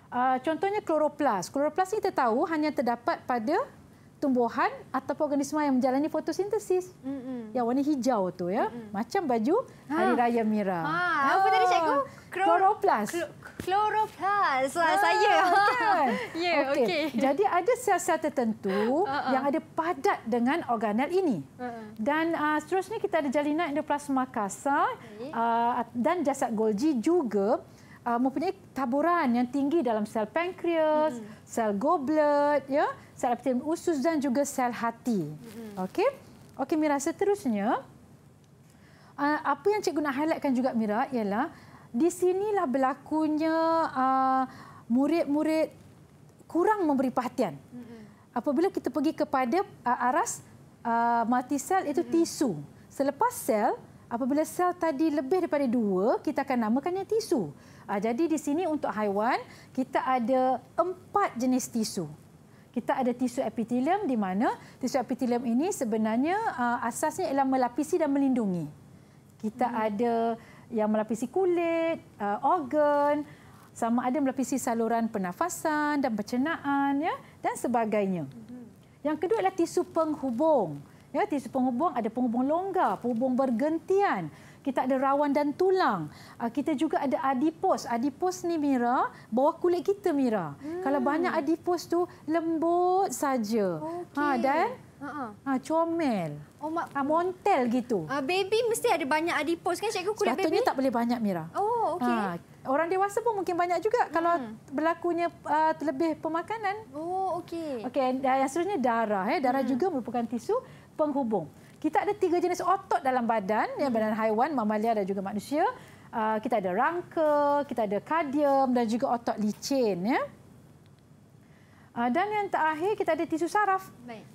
Uh, contohnya kloroplas. Kloroplas ini kita tahu hanya terdapat pada tumbuhan ataupun organisma yang menjalani fotosintesis. Mm -mm. Yang warna hijau tu ya. Mm -mm. Macam baju ha. Hari Raya Mira. Ha. Apa tadi cikgu? Kloroplas. Kloroplas. Lah, ah, saya. Kan? yeah, okay. Okay. Jadi ada sel-sel tertentu uh -uh. yang ada padat dengan organel ini. Uh -uh. Dan uh, seterusnya kita ada jalinan endoplasma kasa okay. uh, dan jasad Golgi juga uh, mempunyai taburan yang tinggi dalam sel pankreas, mm sel goblet, ya, sel epitel usus dan juga sel hati. Okey. Okey Mira, seterusnya uh, apa yang cikgu nak highlightkan juga Mira ialah di sinilah berlakunya uh, murid-murid kurang memberi perhatian. Apabila kita pergi kepada uh, aras mati sel itu tisu. Selepas sel, apabila sel tadi lebih daripada dua, kita akan namakannya tisu. Uh, jadi di sini untuk haiwan kita ada empat jenis tisu. Kita ada tisu epitelium di mana tisu epitelium ini sebenarnya uh, asasnya ialah melapisi dan melindungi. Kita hmm. ada yang melapisi kulit, uh, organ, sama ada melapisi saluran pernafasan dan pencernaan ya dan sebagainya. Hmm. Yang kedua adalah tisu penghubung. Ya, tisu penghubung ada penghubung longgar, penghubung bergantian kita ada rawan dan tulang uh, kita juga ada adipos adipos ni Mira bawah kulit kita Mira hmm. kalau banyak adipos tu lembut saja ah, okay. ha dan Ha, uh-huh. comel. Oh, mak... Ha, montel gitu. Uh, baby mesti ada banyak adipos kan, cikgu kulit Sepatutnya baby? tak boleh banyak, Mira. Oh, okey. Ha, orang dewasa pun mungkin banyak juga hmm. kalau berlakunya uh, terlebih pemakanan. Oh, okey. Okey, yang seterusnya darah. Eh. Darah hmm. juga merupakan tisu penghubung kita ada tiga jenis otot dalam badan yang hmm. badan haiwan mamalia dan juga manusia ah, kita ada rangka kita ada kardium dan juga otot licin ya ah, dan yang terakhir kita ada tisu saraf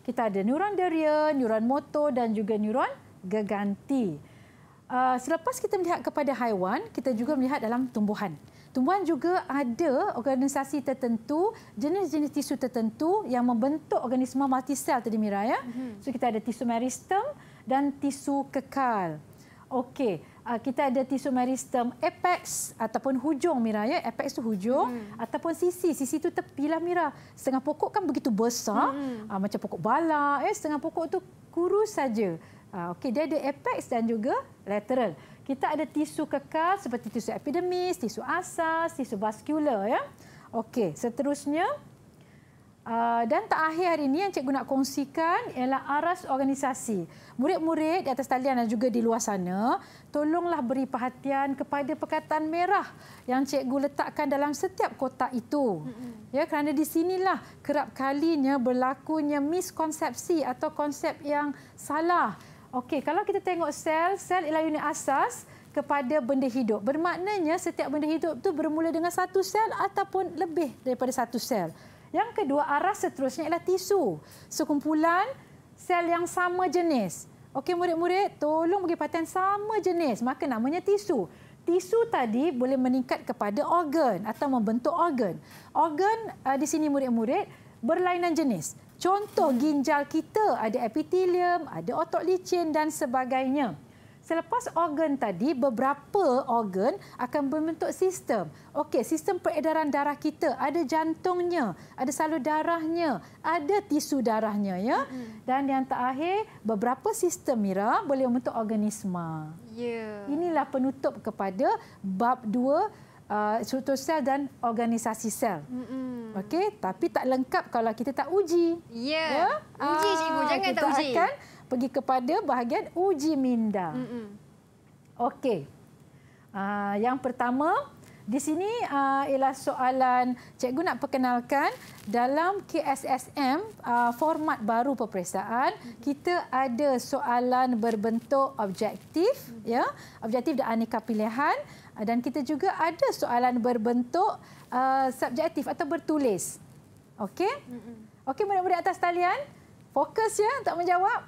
kita ada neuron deria neuron motor dan juga neuron geganti Ah, selepas kita melihat kepada haiwan, kita juga melihat dalam tumbuhan. Tumbuhan juga ada organisasi tertentu, jenis-jenis tisu tertentu yang membentuk organisme multisel tadi Mira ya. Mhm. So kita ada tisu meristem dan tisu kekal. Okey, ah, kita ada tisu meristem apex ataupun hujung Mira ya. Apex tu hujung hmm. ataupun sisi. Sisi tu tepilah Mira. Setengah pokok kan begitu besar, hmm. macam pokok bala ya, eh? setengah pokok tu kurus saja. Ah, okey, dia ada apex dan juga lateral. Kita ada tisu kekal seperti tisu epidermis, tisu asas, tisu vascular ya. Okey, seterusnya ah, dan terakhir hari ini yang cikgu nak kongsikan ialah aras organisasi. Murid-murid di atas talian dan juga di luar sana, tolonglah beri perhatian kepada perkataan merah yang cikgu letakkan dalam setiap kotak itu. Ya, kerana di sinilah kerap kalinya berlakunya miskonsepsi atau konsep yang salah Okey, kalau kita tengok sel, sel ialah unit asas kepada benda hidup. Bermaknanya setiap benda hidup tu bermula dengan satu sel ataupun lebih daripada satu sel. Yang kedua, arah seterusnya ialah tisu. Sekumpulan sel yang sama jenis. Okey murid-murid, tolong bagi perhatian sama jenis. Maka namanya tisu. Tisu tadi boleh meningkat kepada organ atau membentuk organ. Organ eh, di sini murid-murid berlainan jenis. Contoh ginjal kita ada epitelium, ada otot licin dan sebagainya. Selepas organ tadi, beberapa organ akan membentuk sistem. Okey, sistem peredaran darah kita ada jantungnya, ada salur darahnya, ada tisu darahnya ya. Dan yang terakhir, beberapa sistem Mira boleh membentuk organisma. Ya. Inilah penutup kepada bab 2 uh, struktur sel dan organisasi sel. Mm-hmm. Okey, tapi tak lengkap kalau kita tak uji. Ya. Yeah. Yeah? Uji uh, cikgu, jangan kita tak uji. Akan pergi kepada bahagian uji minda. Mm-hmm. Okey. Uh, yang pertama, di sini uh, ialah soalan cikgu nak perkenalkan dalam KSSM uh, format baru peperiksaan mm-hmm. kita ada soalan berbentuk objektif mm-hmm. ya, objektif dan aneka pilihan dan kita juga ada soalan berbentuk uh, subjektif atau bertulis. Okey? Okey, murid-murid atas talian, fokus ya tak menjawab.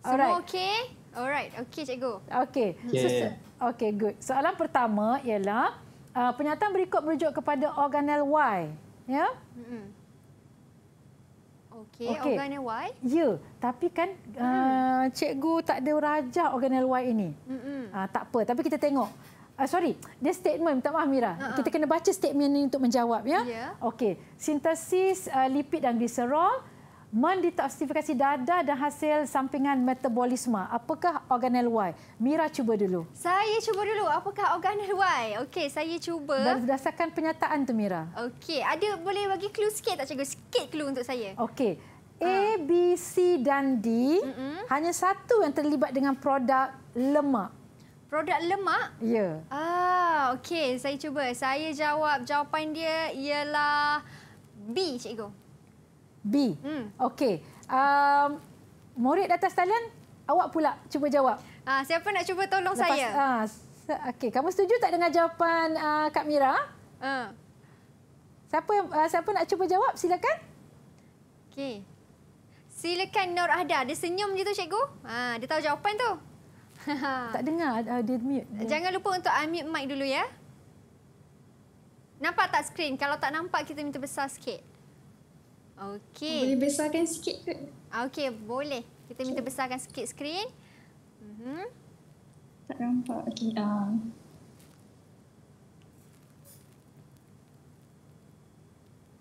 Semua okey? Alright, okey cikgu. Okey. Okey, okay, good. Soalan pertama ialah uh, penyataan berikut merujuk kepada organel Y. Ya? Yeah? Mm -mm. Okey, okay. organel Y? Ya, yeah, tapi kan mm. uh, cikgu tak ada rajah organel Y ini. Mm -mm. Uh, tak apa, tapi kita tengok. Uh, sorry, dia statement. Minta maaf, Mira. Uh-huh. Kita kena baca statement ini untuk menjawab. ya. Yeah. Okey. Sintesis uh, lipid dan gliserol mendetoksifikasi dada dan hasil sampingan metabolisme. Apakah organel Y? Mira cuba dulu. Saya cuba dulu. Apakah organel Y? Okey, saya cuba. Berdasarkan penyataan tu, Mira. Okey. Ada boleh bagi clue sikit tak, cikgu? Sikit clue untuk saya. Okey. Ha. A, uh. B, C dan D Mm-mm. hanya satu yang terlibat dengan produk lemak. Produk lemak? Ya. Ah, okey. Saya cuba. Saya jawab jawapan dia ialah B, cikgu. B? Hmm. Okey. Um, murid atas talian, awak pula cuba jawab. Ah, siapa nak cuba tolong Lepas, saya? Ah, okey. Kamu setuju tak dengan jawapan uh, Kak Mira? Uh. Siapa, uh, siapa nak cuba jawab? Silakan. Okey. Silakan Nur Ahda. Dia senyum je tu, cikgu. Ah, dia tahu jawapan tu. tak dengar uh, dia mute. Jangan lupa untuk unmute mic dulu ya. Nampak tak skrin? Kalau tak nampak kita minta besar sikit. Okey. Boleh besarkan sikit ke? Okey, boleh. Kita minta besarkan sikit skrin. Uh mhm. -huh. Tak nampak. Okey. Uh.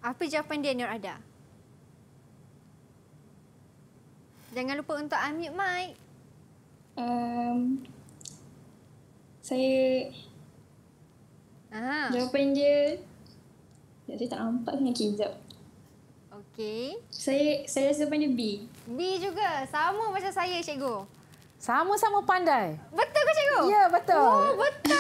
Apa jawapan dia Nur ada? Jangan lupa untuk unmute mic um, saya Aha. jawapan dia sekejap saya tak nampak sangat kejap Okay. Saya saya rasa jawapan B. B juga. Sama macam saya, cikgu. Sama-sama pandai. Betul ke, cikgu? Ya, betul. Oh, betul.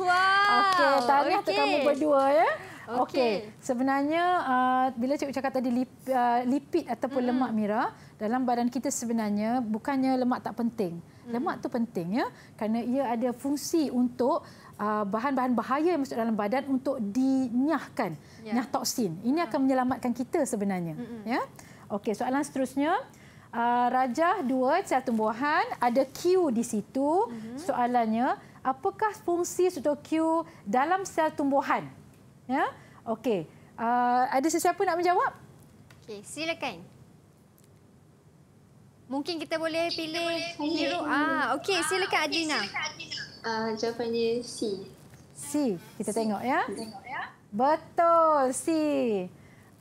wow. Lah. Okey, tanya okay. kamu berdua ya. Okey, sebenarnya uh, bila cikgu cakap tadi lip, uh, lipid ataupun mm. lemak Mira, dalam badan kita sebenarnya bukannya lemak tak penting. Mm. Lemak tu penting ya, kerana ia ada fungsi untuk uh, bahan-bahan bahaya yang masuk dalam badan untuk dinyahkan, yeah. nyah toksin. Ini mm. akan menyelamatkan kita sebenarnya, mm-hmm. ya. Okey, soalan seterusnya Uh, rajah dua sel tumbuhan ada Q di situ. Mm-hmm. Soalannya, apakah fungsi struktur Q dalam sel tumbuhan? Ya. Okey. Uh, ada sesiapa nak menjawab? Okey, silakan. Mungkin kita boleh pilih hero. Ah, okey, silakan ah, Adina. Ah, uh, jawapannya C. C. Kita C. tengok ya. ya? Betul, C.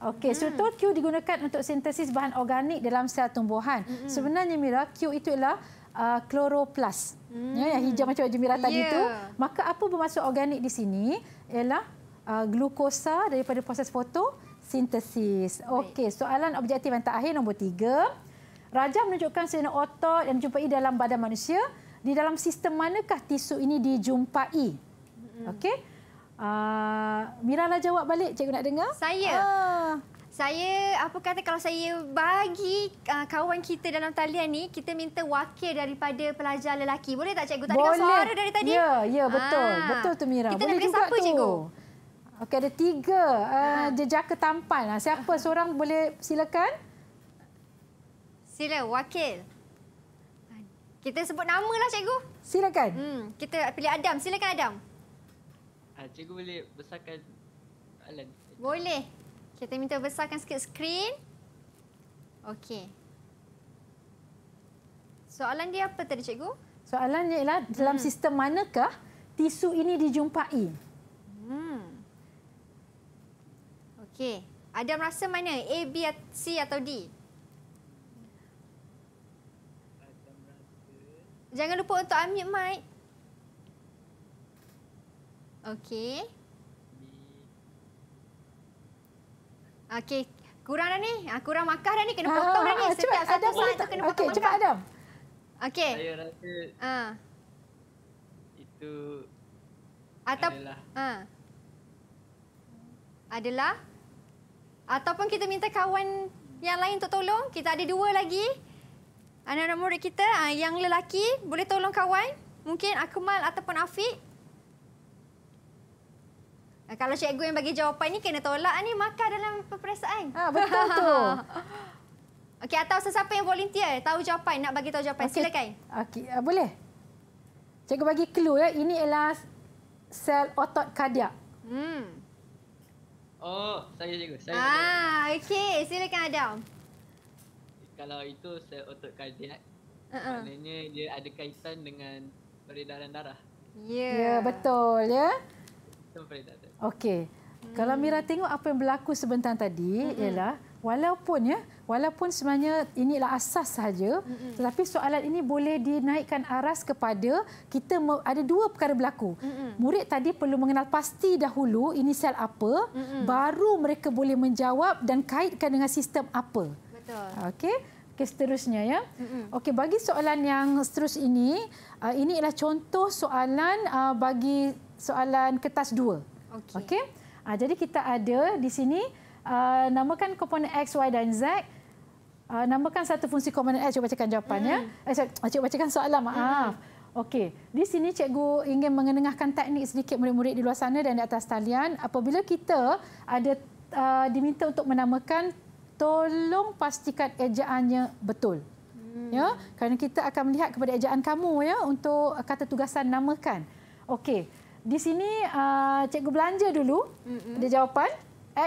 Okey, hmm. struktur Q digunakan untuk sintesis bahan organik dalam sel tumbuhan. Hmm. Sebenarnya Mira, Q itu ialah uh, ah, kloroplas. Hmm. Ya, yang hmm. hijau macam baju Mira yeah. tadi tu. Ya. Maka apa bermaksud organik di sini ialah uh, glukosa daripada proses fotosintesis. Okey, soalan objektif yang terakhir nombor tiga. Raja menunjukkan sinar otot yang dijumpai dalam badan manusia. Di dalam sistem manakah tisu ini dijumpai? Okey. Uh, Mira lah jawab balik, cikgu nak dengar. Saya. Uh. Saya apa kata kalau saya bagi uh, kawan kita dalam talian ni kita minta wakil daripada pelajar lelaki. Boleh tak cikgu? Tak Boleh. dengar suara dari tadi? Ya, ya betul. Ah. Betul tu Mira. Kita Boleh nak kena siapa tu. cikgu? Okey, ada tiga uh, ketampan. tampan. Ah, siapa seorang boleh silakan? Sila, wakil. Kita sebut nama lah cikgu. Silakan. Hmm, kita pilih Adam. Silakan, Adam. Ah, cikgu boleh besarkan soalan. Boleh. Kita minta besarkan sikit skrin. Okey. Soalan dia apa tadi, cikgu? Soalannya ialah dalam hmm. sistem manakah tisu ini dijumpai? Okey. Adam rasa mana? A, B, C atau D? Jangan lupa untuk ambil mic. Okey. Okey. Kurang dah ni. Ah, kurang makah dah ni. Kena ah, potong ah, dah ni. Ah, Setiap cepat, satu Adam, saat tu kena potong okay, makah. Cepat Adam. Okey. Saya rasa ah. itu Atap, adalah. Ah. Adalah ataupun kita minta kawan yang lain untuk tolong. Kita ada dua lagi. Anak-anak murid kita ah, yang lelaki boleh tolong kawan. Mungkin Akmal ataupun Afiq. Ah, kalau cikgu yang bagi jawapan ini kena tolak ni makan dalam peperiksaan. Ah, betul tu. Okey atau sesiapa yang volunteer tahu jawapan nak bagi tahu jawapan okay. silakan. Okey, uh, boleh. Cikgu bagi clue ya. Ini ialah sel otot kardiak. Hmm. Oh, saya cikgu. Saya ah, okey. Silakan Adam. Kalau itu sel otot kardiak, uh -uh. dia ada kaitan dengan peredaran darah. Ya, yeah. yeah, betul. ya. Yeah? Okey. Hmm. Kalau Mira tengok apa yang berlaku sebentar tadi, hmm. ialah walaupun ya, yeah, walaupun sebenarnya inilah asas saja mm-hmm. tetapi soalan ini boleh dinaikkan aras kepada kita ada dua perkara berlaku mm-hmm. murid tadi perlu mengenal pasti dahulu ini sel apa mm-hmm. baru mereka boleh menjawab dan kaitkan dengan sistem apa betul okey okey seterusnya ya mm-hmm. okey bagi soalan yang seterusnya ini uh, ini ialah contoh soalan uh, bagi soalan kertas dua. okey okay? uh, jadi kita ada di sini Uh, namakan komponen x, y dan z uh, namakan satu fungsi common edge. Eh, cikgu bacakan jawapan. Hmm. Ya? Eh, ah, cikgu bacakan soalan, maaf. Hmm. Okey, di sini cikgu ingin mengenengahkan teknik sedikit murid-murid di luar sana dan di atas talian. Apabila kita ada uh, diminta untuk menamakan, tolong pastikan ejaannya betul. Hmm. Ya, kerana kita akan melihat kepada ejaan kamu ya untuk kata tugasan namakan. Okey, di sini uh, cikgu belanja dulu. Hmm. Ada jawapan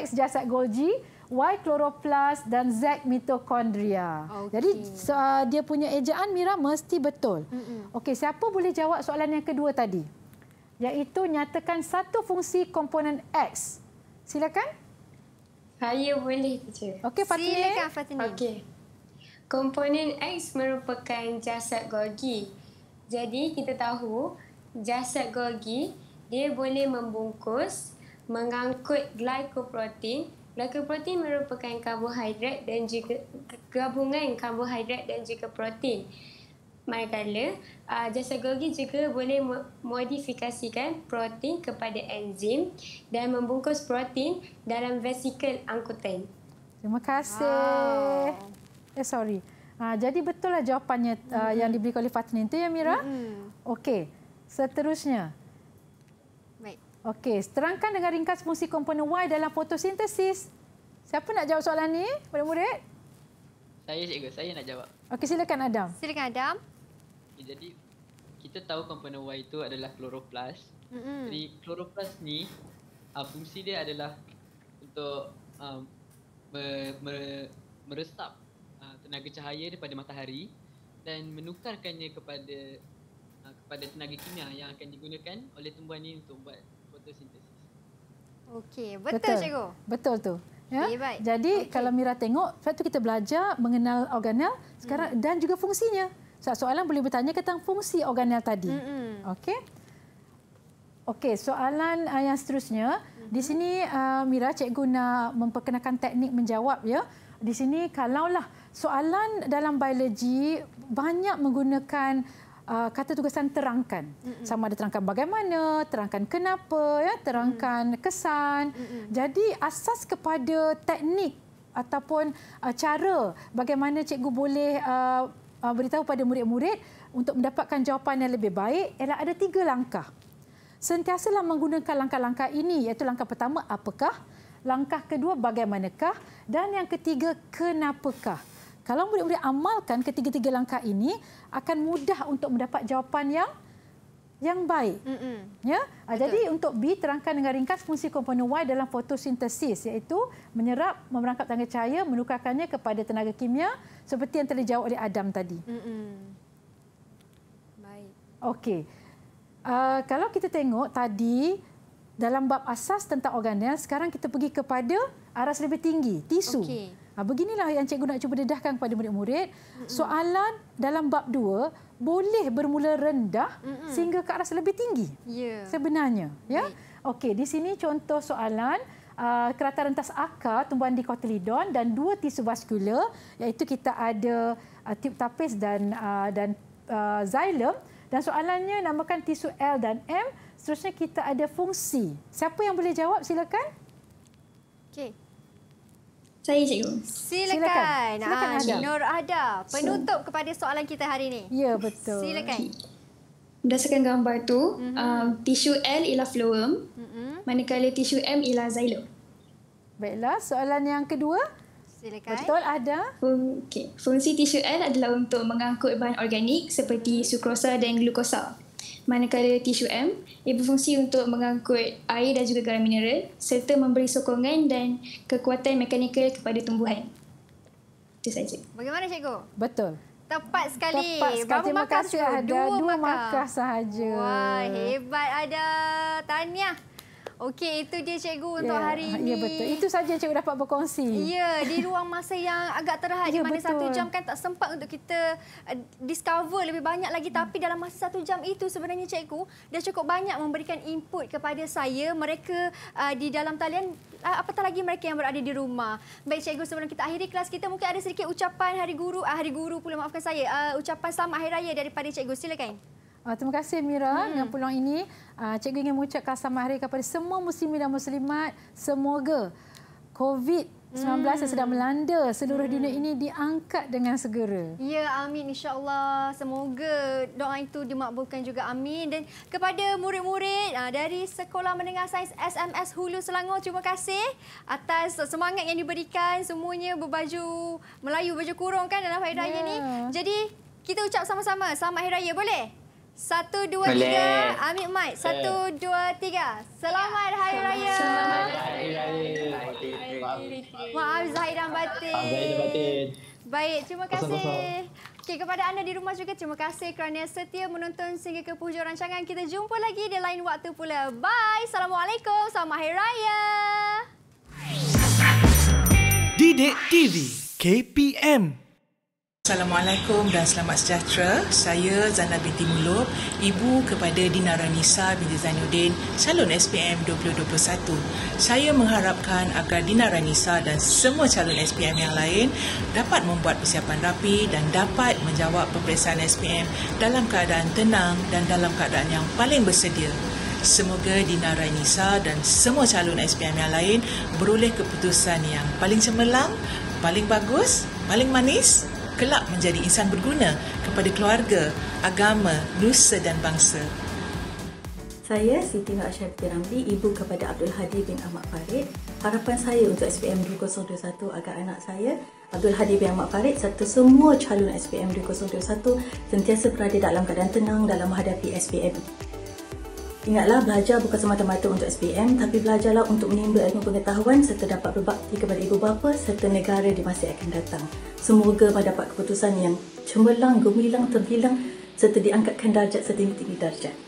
X jasad Golgi. Y chloroplast dan Z mitokondria. Okay. Jadi uh, dia punya ejaan Mira mesti betul. Mm -mm. Okey, siapa boleh jawab soalan yang kedua tadi? yaitu nyatakan satu fungsi komponen X. Silakan. Saya boleh teacher. Okey Fatini. Silakan Fatini. Okey. Komponen X merupakan jasad Golgi. Jadi kita tahu jasad Golgi dia boleh membungkus, mengangkut glycoprotein Glycoprotein protein merupakan karbohidrat dan juga gabungan karbohidrat dan juga protein. Manakala, uh, jasa Golgi juga boleh modifikasikan protein kepada enzim dan membungkus protein dalam vesikel angkutan. Terima kasih. Wow. Eh, sorry. Uh, jadi betul lah jawapannya uh, mm -hmm. yang diberi oleh Fatin itu ya, Mira? Mm -hmm. Okey. Seterusnya, Okey, terangkan dengan ringkas fungsi komponen Y dalam fotosintesis. Siapa nak jawab soalan ni? Murid-murid? Saya cikgu, saya nak jawab. Okey, silakan Adam. Silakan Adam. Okay, eh, jadi kita tahu komponen Y itu adalah kloroplas. Mm -hmm. Jadi kloroplas ni uh, fungsi dia adalah untuk um, me me meresap uh, tenaga cahaya daripada matahari dan menukarkannya kepada uh, kepada tenaga kimia yang akan digunakan oleh tumbuhan ini untuk buat fotosintesis. Okey, betul, betul cikgu. Betul tu. Ya. Okay, Jadi okay. kalau Mira tengok, sebab tu kita belajar mengenal organel sekarang hmm. dan juga fungsinya. So, soalan boleh bertanya tentang fungsi organel tadi. Hmm. Okey. Okey, soalan ah, yang seterusnya, hmm. di sini uh, Mira cikgu nak memperkenalkan teknik menjawab ya. Di sini kalaulah soalan dalam biologi banyak menggunakan uh, kata tugasan terangkan Mm-mm. sama ada terangkan bagaimana terangkan kenapa ya terangkan mm. kesan Mm-mm. jadi asas kepada teknik ataupun uh, cara bagaimana cikgu boleh uh, uh, beritahu pada murid-murid untuk mendapatkan jawapan yang lebih baik ialah ada tiga langkah sentiasalah menggunakan langkah-langkah ini iaitu langkah pertama apakah langkah kedua bagaimanakah dan yang ketiga kenapakah kalau murid-murid amalkan ketiga-tiga langkah ini, akan mudah untuk mendapat jawapan yang yang baik. Mm-mm. Ya. Ah, Betul. Jadi untuk B terangkan dengan ringkas fungsi komponen Y dalam fotosintesis iaitu menyerap, memerangkap tenaga cahaya, menukarkannya kepada tenaga kimia seperti yang telah dijawab oleh Adam tadi. Mm-mm. Baik. Okey. Uh, kalau kita tengok tadi dalam bab asas tentang organel, sekarang kita pergi kepada aras lebih tinggi, tisu. Okey. Ha, beginilah yang cikgu nak cuba dedahkan kepada murid-murid. Soalan dalam bab dua boleh bermula rendah sehingga ke arah lebih tinggi yeah. sebenarnya. Ya? Okey, di sini contoh soalan uh, kerata rentas akar tumbuhan di kotlidon dan dua tisu vaskular iaitu kita ada uh, tip tapis dan uh, dan uh, xylem dan soalannya namakan tisu L dan M. Seterusnya kita ada fungsi. Siapa yang boleh jawab silakan. Okey. Saya cikgu. Silakan. Silakan ah, Nur Ada, penutup so, kepada soalan kita hari ini. Ya, betul. Silakan. Berdasarkan gambar tu, mm-hmm. uh, tisu L ialah phloem, mm-hmm. manakala tisu M ialah xylem. Baiklah, soalan yang kedua. Silakan. Betul ada. Okey. Fungsi tisu L adalah untuk mengangkut bahan organik seperti sukrosa dan glukosa manakala tisu M ia berfungsi untuk mengangkut air dan juga garam mineral serta memberi sokongan dan kekuatan mekanikal kepada tumbuhan. Itu saja. Bagaimana cikgu? Betul. Tepat sekali. Tepat sekali. Terima kasih ada dua, dua markah. markah sahaja. Wah, hebat ada. Tahniah. Okey, itu dia cikgu untuk ya, hari ini. Ya, betul. Itu saja cikgu dapat berkongsi. Ya, di ruang masa yang agak terhad ya, di mana satu jam kan tak sempat untuk kita eh, discover lebih banyak lagi. Hmm. Tapi dalam masa satu jam itu sebenarnya cikgu dah cukup banyak memberikan input kepada saya. Mereka uh, di dalam talian, uh, apatah lagi mereka yang berada di rumah. Baik cikgu, sebelum kita akhiri kelas kita mungkin ada sedikit ucapan hari guru, uh, hari guru pula maafkan saya. Uh, ucapan selamat hari raya daripada cikgu. Silakan. Okay. Uh, terima kasih Mira hmm. dengan peluang ini. Uh, cikgu ingin mengucapkan selamat hari kepada semua muslimin dan muslimat. Semoga COVID-19 hmm. yang sedang melanda seluruh hmm. dunia ini diangkat dengan segera. Ya, amin. InsyaAllah. Semoga doa itu dimakbulkan juga. Amin. Dan kepada murid-murid uh, dari Sekolah Menengah Sains SMS Hulu Selangor, terima kasih atas semangat yang diberikan. Semuanya berbaju Melayu, baju kurung kan dalam hari raya ini. Ya. Jadi, kita ucap sama-sama selamat hari raya. Boleh? Satu, dua, Boleh. tiga. Ambil mic. Eh. Satu, dua, tiga. Selamat Hari Raya. Selamat Hari Raya. Maaf Zahid dan Batin. Baik, terima kasih. Okay, kepada anda di rumah juga, terima kasih kerana setia menonton sehingga ke pujuan. rancangan. Kita jumpa lagi di lain waktu pula. Bye. Assalamualaikum. Selamat Hari Raya. Didik TV KPM Assalamualaikum dan selamat sejahtera. Saya Zana binti Mulub, ibu kepada Dinara Nisa binti Zainuddin, calon SPM 2021. Saya mengharapkan agar Dinara Nisa dan semua calon SPM yang lain dapat membuat persiapan rapi dan dapat menjawab peperiksaan SPM dalam keadaan tenang dan dalam keadaan yang paling bersedia. Semoga Dinara Nisa dan semua calon SPM yang lain beroleh keputusan yang paling cemerlang, paling bagus, paling manis kelak menjadi insan berguna kepada keluarga, agama, nusa dan bangsa. Saya Siti Nur Asyaf Ramli, ibu kepada Abdul Hadi bin Ahmad Farid. Harapan saya untuk SPM 2021 agar anak saya, Abdul Hadi bin Ahmad Farid serta semua calon SPM 2021 sentiasa berada dalam keadaan tenang dalam menghadapi SPM Ingatlah, belajar bukan semata-mata untuk SPM tapi belajarlah untuk menimba ilmu pengetahuan serta dapat berbakti kepada ibu bapa serta negara di masa akan datang. Semoga pada mendapat keputusan yang cemerlang, gemilang, terbilang serta diangkatkan darjat setinggi-tinggi darjat.